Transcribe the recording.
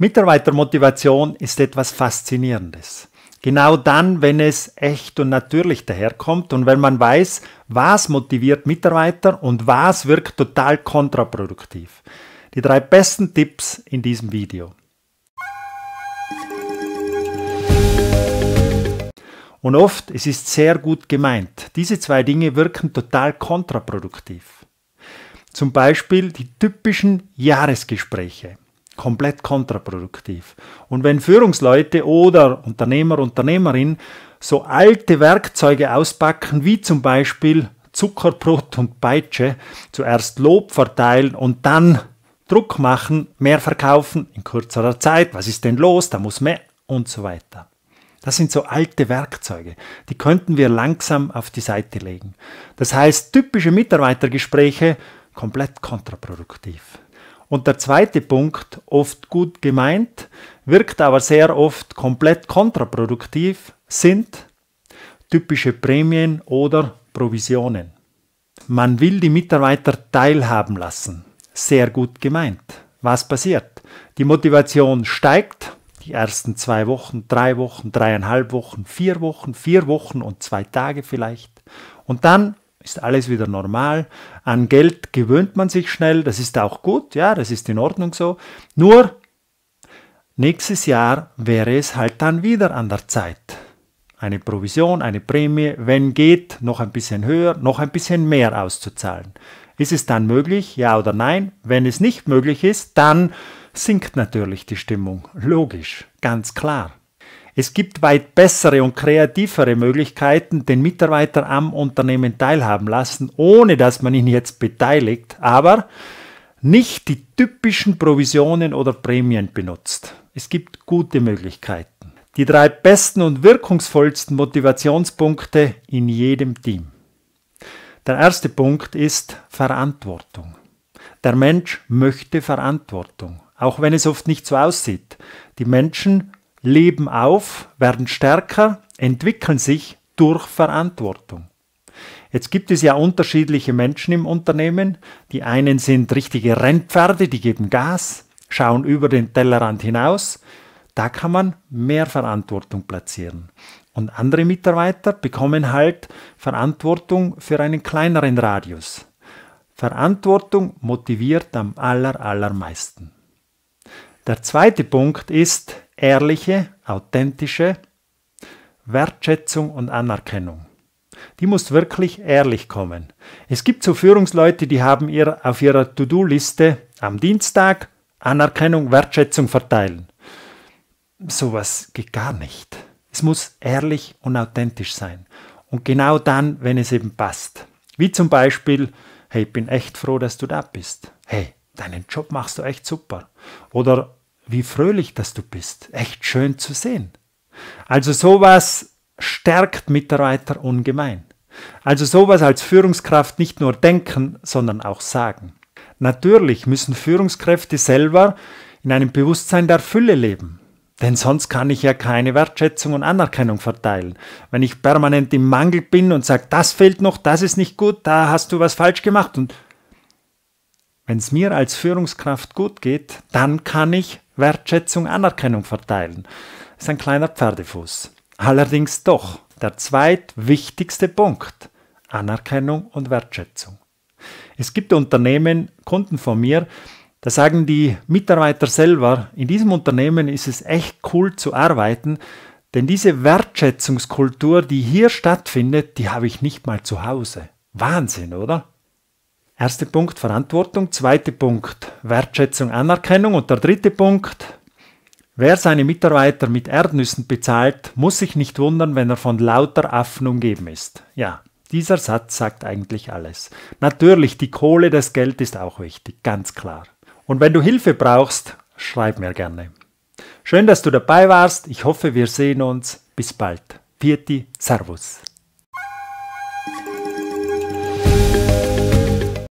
Mitarbeitermotivation ist etwas Faszinierendes. Genau dann, wenn es echt und natürlich daherkommt und wenn man weiß, was motiviert Mitarbeiter und was wirkt total kontraproduktiv. Die drei besten Tipps in diesem Video. Und oft, es ist sehr gut gemeint. Diese zwei Dinge wirken total kontraproduktiv. Zum Beispiel die typischen Jahresgespräche komplett kontraproduktiv. Und wenn Führungsleute oder Unternehmer, Unternehmerin so alte Werkzeuge auspacken, wie zum Beispiel Zuckerbrot und Peitsche, zuerst Lob verteilen und dann Druck machen, mehr verkaufen in kürzerer Zeit, was ist denn los, da muss mehr und so weiter. Das sind so alte Werkzeuge, die könnten wir langsam auf die Seite legen. Das heißt, typische Mitarbeitergespräche komplett kontraproduktiv. Und der zweite Punkt, oft gut gemeint, wirkt aber sehr oft komplett kontraproduktiv, sind typische Prämien oder Provisionen. Man will die Mitarbeiter teilhaben lassen. Sehr gut gemeint. Was passiert? Die Motivation steigt, die ersten zwei Wochen, drei Wochen, dreieinhalb Wochen, vier Wochen, vier Wochen und zwei Tage vielleicht. Und dann ist alles wieder normal. An Geld gewöhnt man sich schnell, das ist auch gut, ja, das ist in Ordnung so. Nur nächstes Jahr wäre es halt dann wieder an der Zeit. Eine Provision, eine Prämie, wenn geht, noch ein bisschen höher, noch ein bisschen mehr auszuzahlen. Ist es dann möglich, ja oder nein? Wenn es nicht möglich ist, dann sinkt natürlich die Stimmung. Logisch, ganz klar. Es gibt weit bessere und kreativere Möglichkeiten, den Mitarbeiter am Unternehmen teilhaben lassen, ohne dass man ihn jetzt beteiligt, aber nicht die typischen Provisionen oder Prämien benutzt. Es gibt gute Möglichkeiten. Die drei besten und wirkungsvollsten Motivationspunkte in jedem Team. Der erste Punkt ist Verantwortung. Der Mensch möchte Verantwortung, auch wenn es oft nicht so aussieht. Die Menschen leben auf, werden stärker, entwickeln sich durch Verantwortung. Jetzt gibt es ja unterschiedliche Menschen im Unternehmen. Die einen sind richtige Rennpferde, die geben Gas, schauen über den Tellerrand hinaus. Da kann man mehr Verantwortung platzieren. Und andere Mitarbeiter bekommen halt Verantwortung für einen kleineren Radius. Verantwortung motiviert am aller, allermeisten. Der zweite Punkt ist, ehrliche, authentische Wertschätzung und Anerkennung. Die muss wirklich ehrlich kommen. Es gibt so Führungsleute, die haben ihr, auf ihrer To-Do-Liste am Dienstag Anerkennung, Wertschätzung verteilen. Sowas geht gar nicht. Es muss ehrlich und authentisch sein. Und genau dann, wenn es eben passt. Wie zum Beispiel, hey, ich bin echt froh, dass du da bist. Hey, deinen Job machst du echt super. Oder wie fröhlich dass du bist. Echt schön zu sehen. Also sowas stärkt Mitarbeiter ungemein. Also sowas als Führungskraft nicht nur denken, sondern auch sagen. Natürlich müssen Führungskräfte selber in einem Bewusstsein der Fülle leben. Denn sonst kann ich ja keine Wertschätzung und Anerkennung verteilen. Wenn ich permanent im Mangel bin und sage, das fehlt noch, das ist nicht gut, da hast du was falsch gemacht und wenn es mir als Führungskraft gut geht, dann kann ich Wertschätzung, Anerkennung verteilen. Das ist ein kleiner Pferdefuß. Allerdings doch der zweitwichtigste Punkt. Anerkennung und Wertschätzung. Es gibt Unternehmen, Kunden von mir, da sagen die Mitarbeiter selber, in diesem Unternehmen ist es echt cool zu arbeiten, denn diese Wertschätzungskultur, die hier stattfindet, die habe ich nicht mal zu Hause. Wahnsinn, oder? Erster Punkt Verantwortung, zweiter Punkt Wertschätzung, Anerkennung und der dritte Punkt, wer seine Mitarbeiter mit Erdnüssen bezahlt, muss sich nicht wundern, wenn er von lauter Affen umgeben ist. Ja, dieser Satz sagt eigentlich alles. Natürlich, die Kohle, das Geld ist auch wichtig, ganz klar. Und wenn du Hilfe brauchst, schreib mir gerne. Schön, dass du dabei warst. Ich hoffe, wir sehen uns. Bis bald. Vierte Servus.